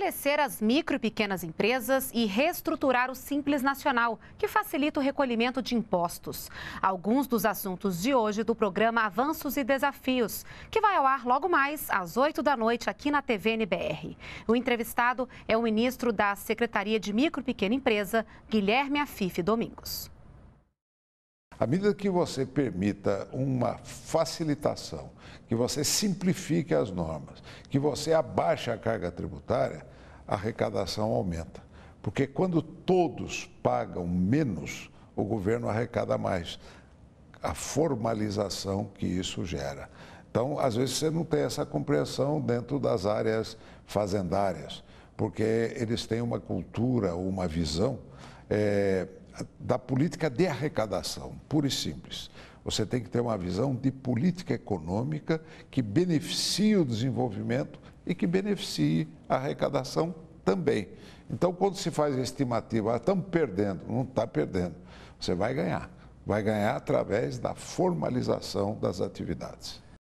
fortalecer as micro e pequenas empresas e reestruturar o Simples Nacional, que facilita o recolhimento de impostos. Alguns dos assuntos de hoje do programa Avanços e Desafios, que vai ao ar logo mais às 8 da noite aqui na TV NBR. O entrevistado é o ministro da Secretaria de Micro e Pequena Empresa, Guilherme Afife Domingos. À medida que você permita uma facilitação, que você simplifique as normas, que você abaixe a carga tributária, a arrecadação aumenta. Porque quando todos pagam menos, o governo arrecada mais. A formalização que isso gera. Então, às vezes, você não tem essa compreensão dentro das áreas fazendárias, porque eles têm uma cultura, uma visão é, da política de arrecadação, pura e simples. Você tem que ter uma visão de política econômica que beneficie o desenvolvimento e que beneficie a arrecadação também. Então, quando se faz a estimativa, ah, estamos perdendo, não está perdendo, você vai ganhar. Vai ganhar através da formalização das atividades.